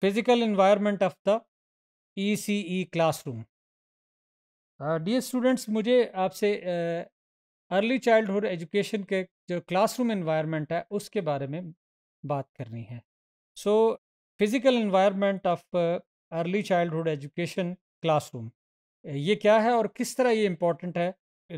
physical environment of the ECE e classroom. Uh, dear students मुझे आपसे early uh, childhood education के जो classroom environment है उसके बारे में बात करनी है so physical environment of early childhood education classroom ये क्या है और किस तरह ये इम्पॉर्टेंट है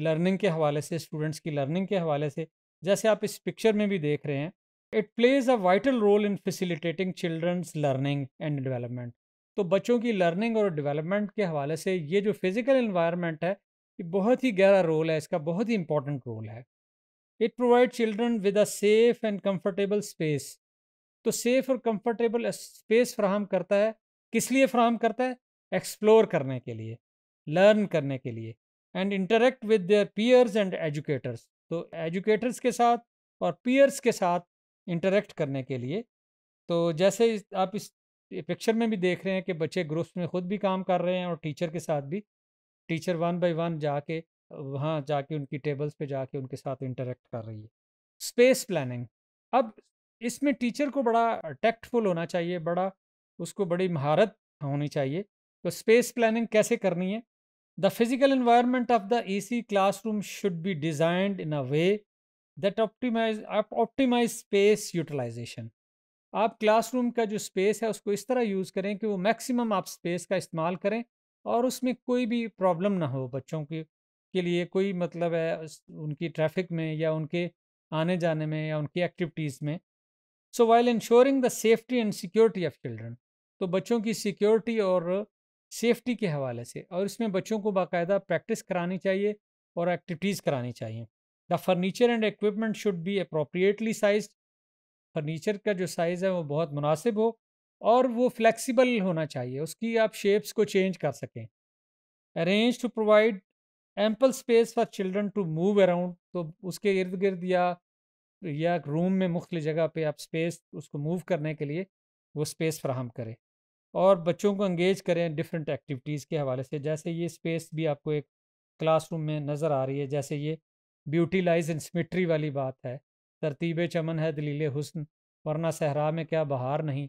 लर्निंग के हवाले से स्टूडेंट्स की लर्निंग के हवाले से जैसे आप इस पिक्चर में भी देख रहे हैं it plays a vital role in facilitating children's learning and development तो बच्चों की लर्निंग और डेवलपमेंट के हवाले से ये जो फिज़िकल इन्वायरमेंट है ये बहुत ही गहरा रोल है इसका बहुत ही इंपॉर्टेंट रोल है it provide children with a safe and comfortable space तो सेफ़ और कम्फर्टेबल स्पेस फ्राहम करता है किस लिए फ्राहम करता है एक्सप्लोर करने के लिए लर्न करने के लिए and interact with their peers and educators तो एजुकेटर्स के साथ और पीयर्स के साथ इंटरेक्ट करने के लिए तो जैसे आप इस पिक्चर में भी देख रहे हैं कि बच्चे ग्रुप्स में खुद भी काम कर रहे हैं और टीचर के साथ भी टीचर वन बाई वन जाके वहाँ जाके उनकी टेबल्स पे जाके उनके साथ इंटरेक्ट कर रही है स्पेस प्लानिंग अब इसमें टीचर को बड़ा टैक्टफुल होना चाहिए बड़ा उसको बड़ी महारत होनी चाहिए तो स्पेस प्लानिंग कैसे करनी है the physical environment of the E C classroom should be designed in a way that optimize आप ऑप्टीमाइज स्पेस यूटिलाइजेशन आप क्लासरूम का जो स्पेस है उसको इस तरह यूज़ करें कि वो मैक्सिमम आप स्पेस का इस्तेमाल करें और उसमें कोई भी प्रॉब्लम ना हो बच्चों के के लिए कोई मतलब है उनकी ट्रैफिक में या उनके आने जाने में या उनकी एक्टिविटीज़ में so while ensuring the safety and security of children तो बच्चों की सिक्योरिटी और सेफ्टी के हवाले से और इसमें बच्चों को बाकायदा प्रैक्टिस करानी चाहिए और एक्टिविटीज़ करानी चाहिए the furniture and equipment should be appropriately size furniture का जो साइज़ है वो बहुत मुनासिब हो और वो फ्लैक्सीबल होना चाहिए उसकी आप शेप्स को चेंज कर सकें arrange to provide ample space for children to move around तो उसके इर्द गिर्द या या रूम में मुख्त जगह पे आप स्पेस उसको मूव करने के लिए वो स्पेस फ्राहम करें और बच्चों को इंगेज करें डिफरेंट एक्टिविटीज़ के हवाले से जैसे ये स्पेस भी आपको एक क्लासरूम में नज़र आ रही है जैसे ये ब्यूटी लाइज इन सिमिट्री वाली बात है तरतीब चमन है दलील हुसन वरना सहरा में क्या बहार नहीं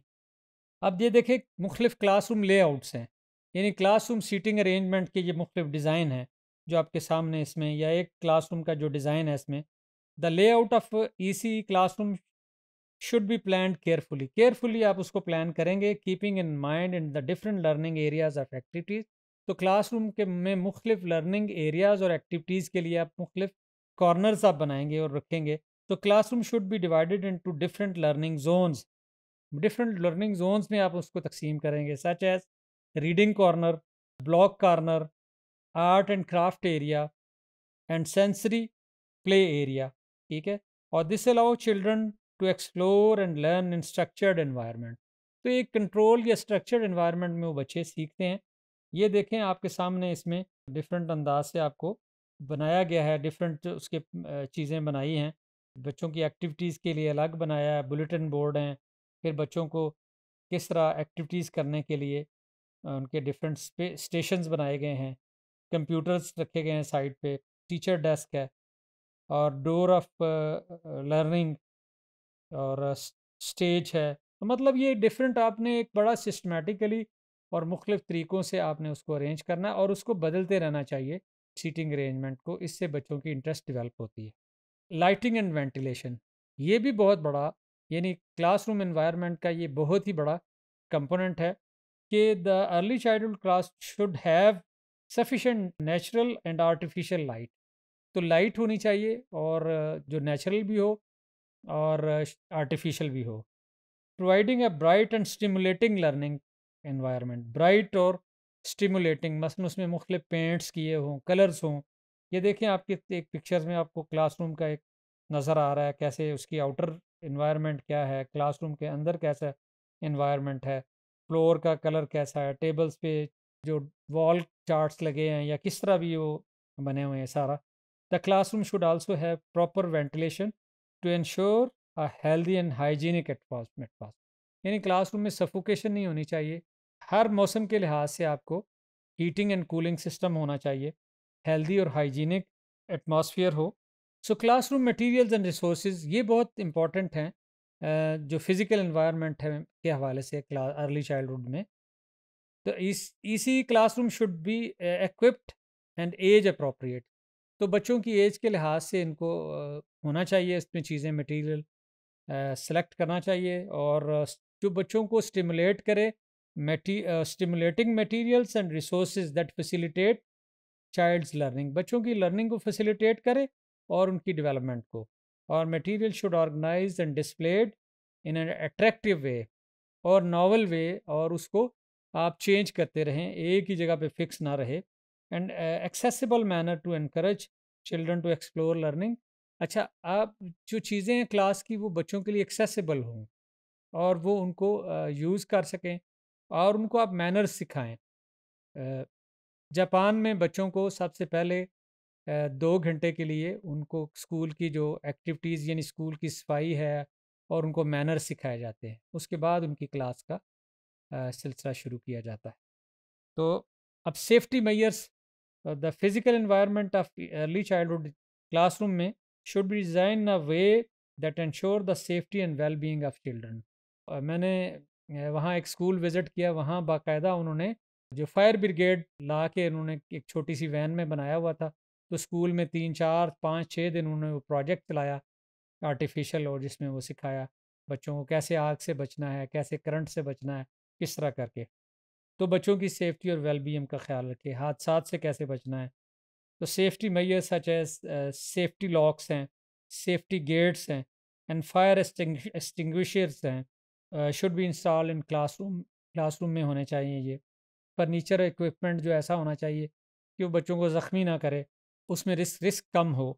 अब ये देखें मुख्तफ क्लासरूम लेआउट्स हैं यानी क्लासरूम सीटिंग अरेंजमेंट के ये मुख्तफ डिज़ाइन हैं जो आपके सामने इसमें या एक क्लासरूम का जो डिज़ाइन है इसमें the layout of E C classroom should be plan carefully carefully आप उसको प्लान करेंगे keeping in mind in the different learning areas of activities तो क्लासरूम के में मुख्तफ लर्निंग एरियाज़ और एक्टिविटीज़ के लिए आप मुख्तफ कॉर्नर्स आप बनाएंगे और रखेंगे तो classroom should be divided to different learning zones different learning zones में आप उसको तकसीम करेंगे such as reading corner block corner art and craft area and sensory play area ठीक है और this allow children to explore and learn in structured environment तो एक कंट्रोल या स्ट्रक्चर्ड इन्वायरमेंट में वो बच्चे सीखते हैं ये देखें आपके सामने इसमें डिफरेंट अंदाज से आपको बनाया गया है डिफरेंट उसके चीज़ें बनाई हैं बच्चों की एक्टिविटीज़ के लिए अलग बनाया है बुलेटिन बोर्ड हैं फिर बच्चों को किस तरह एक्टिविटीज़ करने के लिए उनके डिफरेंट स्टेशंस बनाए गए हैं कंप्यूटर्स रखे गए हैं साइड पे टीचर डेस्क है और डोर ऑफ लर्निंग और स्टेज है तो मतलब ये डिफरेंट आपने एक बड़ा सिस्टमेटिकली और मुख्तलिफ तरीक़ों से आपने उसको अरेंज करना है और उसको बदलते रहना चाहिए सीटिंग अरेंजमेंट को इससे बच्चों की इंटरेस्ट डेवलप होती है लाइटिंग एंड वेंटिलेशन ये भी बहुत बड़ा यानी क्लासरूम इन्वायरमेंट का ये बहुत ही बड़ा कंपोनेंट है कि the early childhood class should have sufficient natural and artificial light तो लाइट होनी चाहिए और जो नेचुरल भी हो और आर्टिफिशियल भी हो providing a bright and stimulating learning environment bright और स्टिमुलेटिंग मसल उसमें मुख्तु पेंट्स किए हों कलर्स हों ये देखें आपके एक पिक्चर्स में आपको क्लासरूम का एक नज़र आ रहा है कैसे उसकी आउटर इन्वायरमेंट क्या है क्लासरूम के अंदर कैसा इन्वायरमेंट है फ्लोर का कलर कैसा है टेबल्स पे जो वॉल चार्ट्स लगे हैं या किस तरह भी वो बने हुए हैं सारा the classroom should also have proper ventilation to ensure a healthy and hygienic atmosphere यानी क्लासरूम में सफोकेशन नहीं होनी चाहिए हर मौसम के लिहाज से आपको हीटिंग एंड कूलिंग सिस्टम होना चाहिए हेल्दी और हाइजीनिक एटमॉस्फेयर हो so classroom materials and resource ये बहुत इंपॉर्टेंट हैं जो फिज़िकल इन्वायरमेंट है के हवाले से अर्ली चाइल्डहुड में तो इस इसी classroom should be equipped and age appropriate तो बच्चों की एज के लिहाज से इनको होना चाहिए इसमें चीज़ें मटेरियल सेलेक्ट करना चाहिए और जो बच्चों को स्टिमुलेट करे stimulating materials and resource that facilitate child's learning बच्चों की लर्निंग को फैसिलिटेट करें और उनकी डेवलपमेंट को और material should organize and displayed in an attractive way और नॉवल वे और उसको आप चेंज करते रहें एक ही जगह पर फिक्स ना रहे and accessible manner to encourage children to explore learning अच्छा आप जो चीज़ें हैं क्लास की वो बच्चों के लिए एक्सेसिबल हों और वो उनको यूज़ कर सकें और उनको आप मैनर्स सिखाएं जापान में बच्चों को सबसे पहले दो घंटे के लिए उनको स्कूल की जो एक्टिविटीज़ यानी स्कूल की सफाई है और उनको मैनर्स सिखाए जाते हैं उसके बाद उनकी क्लास का सिलसिला शुरू किया जाता है तो अब safety measures the physical environment of early childhood classroom में should be design a way that ensure the safety and well being of children मैंने वहाँ एक स्कूल विज़िट किया वहाँ बाकायदा उन्होंने जो फायर ब्रिगेड ला के उन्होंने एक छोटी सी वैन में बनाया हुआ था तो स्कूल में तीन चार पाँच छः दिन उन्होंने वो प्रोजेक्ट चलाया आर्टिफिशियल और जिसमें वो सिखाया बच्चों को कैसे आग से बचना है कैसे करंट से बचना है किस तरह करके तो बच्चों की सेफ्टी और वेलबीम का ख्याल रखे हादसा से कैसे बचना है तो सेफ्टी मैयर सच है सेफ्टी लॉक्स हैं सेफ्टी गेट्स हैं एंड फायर एक्सटिंग्विशर्स हैं should be install in classroom classroom में होने चाहिए ये फर्नीचर इक्विपमेंट जो ऐसा होना चाहिए कि वो बच्चों को ज़ख्मी ना करे उसमें रिस्क रिस्क कम हो